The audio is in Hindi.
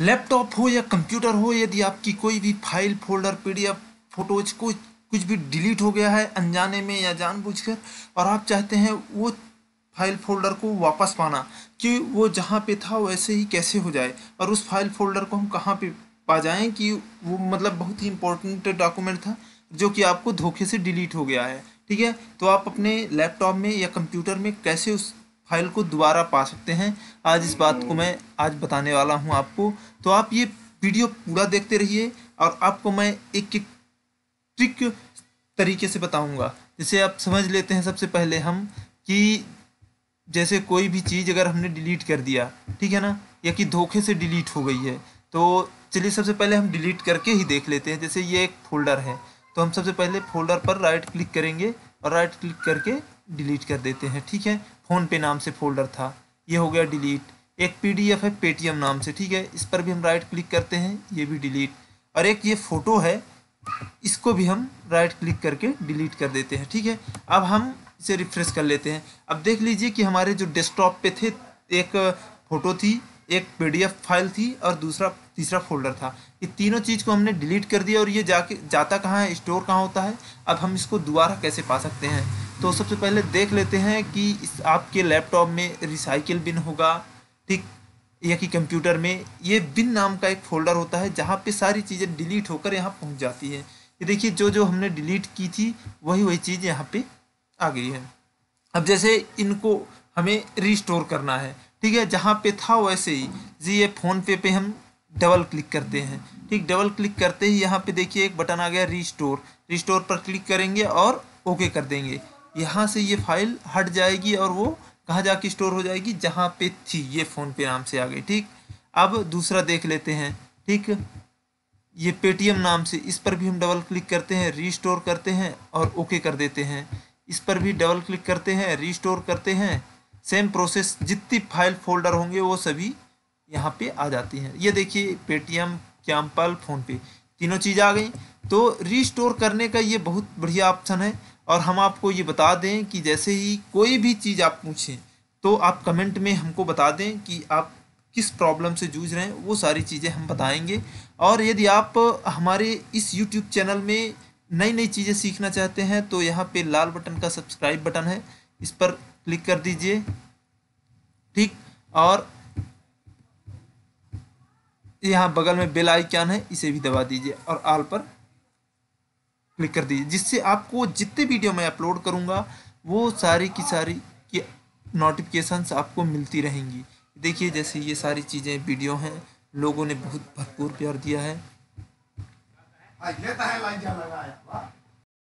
लैपटॉप हो या कंप्यूटर हो यदि आपकी कोई भी फाइल फोल्डर पीडीएफ फोटोज को कुछ भी डिलीट हो गया है अनजाने में या जानबूझकर और आप चाहते हैं वो फाइल फोल्डर को वापस पाना कि वो जहाँ पे था वैसे ही कैसे हो जाए और उस फाइल फोल्डर को हम कहाँ पे पा जाएँ कि वो मतलब बहुत ही इम्पोर्टेंट डॉक्यूमेंट था जो कि आपको धोखे से डिलीट हो गया है ठीक है तो आप अपने लैपटॉप में या कंप्यूटर में कैसे उस फाइल को दोबारा पा सकते हैं आज इस बात को मैं आज बताने वाला हूँ आपको तो आप ये वीडियो पूरा देखते रहिए और आपको मैं एक एक ट्रिक तरीके से बताऊंगा जैसे आप समझ लेते हैं सबसे पहले हम कि जैसे कोई भी चीज़ अगर हमने डिलीट कर दिया ठीक है ना या कि धोखे से डिलीट हो गई है तो चलिए सबसे पहले हम डिलीट करके ही देख लेते हैं जैसे ये एक फ़ोल्डर है तो हम सबसे पहले फ़ोल्डर पर राइट क्लिक करेंगे और राइट क्लिक करके डिलीट कर देते हैं ठीक है फ़ोन पे नाम से फोल्डर था ये हो गया डिलीट एक पीडीएफ है पेटीएम नाम से ठीक है इस पर भी हम राइट क्लिक करते हैं ये भी डिलीट और एक ये फ़ोटो है इसको भी हम राइट क्लिक करके डिलीट कर देते हैं ठीक है अब हम इसे रिफ्रेश कर लेते हैं अब देख लीजिए कि हमारे जो डेस्कटॉप पे थे एक फ़ोटो थी एक पीडीएफ फाइल थी और दूसरा तीसरा फोल्डर था ये तीनों चीज़ को हमने डिलीट कर दिया और ये जाके जाता कहाँ है स्टोर कहाँ होता है अब हम इसको दोबारा कैसे पा सकते हैं तो सबसे पहले देख लेते हैं कि इस आपके लैपटॉप में रिसाइकिल बिन होगा ठीक या कि कंप्यूटर में ये बिन नाम का एक फोल्डर होता है जहाँ पे सारी चीज़ें डिलीट होकर यहाँ पहुँच जाती है ये देखिए जो जो हमने डिलीट की थी वही वही चीज़ यहाँ पे आ गई है अब जैसे इनको हमें रिस्टोर करना है ठीक है जहाँ पे था वैसे ही जी ये फ़ोन पे पे हम डबल क्लिक करते हैं ठीक डबल क्लिक करते ही यहाँ पे देखिए एक बटन आ गया रिस्टोर रिस्टोर पर क्लिक करेंगे और ओके कर देंगे यहाँ से ये फाइल हट जाएगी और वो कहाँ जाके स्टोर हो जाएगी जहाँ पे थी ये फ़ोन पे नाम से आ गई ठीक अब दूसरा देख लेते हैं ठीक ये पेटीएम नाम से इस पर भी हम डबल क्लिक करते हैं री करते हैं और ओके कर देते हैं इस पर भी डबल क्लिक करते हैं री करते हैं सेम प्रोसेस जितनी फाइल फोल्डर होंगे वो सभी यहाँ पे आ जाती हैं ये देखिए पेटीएम कैम्पल फ़ोनपे तीनों चीज़ आ गई तो री करने का ये बहुत बढ़िया ऑप्शन है और हम आपको ये बता दें कि जैसे ही कोई भी चीज़ आप पूछें तो आप कमेंट में हमको बता दें कि आप किस प्रॉब्लम से जूझ रहे हैं वो सारी चीज़ें हम बताएंगे और यदि आप हमारे इस यूट्यूब चैनल में नई नई चीज़ें सीखना चाहते हैं तो यहाँ पे लाल बटन का सब्सक्राइब बटन है इस पर क्लिक कर दीजिए ठीक और यहाँ बगल में बेल आइकन है इसे भी दबा दीजिए और आल पर क्लिक कर दीजिए जिससे आपको जितने वीडियो मैं अपलोड करूँगा वो सारी की सारी की नोटिफिकेशंस आपको मिलती रहेंगी देखिए जैसे ये सारी चीज़ें वीडियो हैं लोगों ने बहुत भरपूर प्यार दिया है हाँ, तो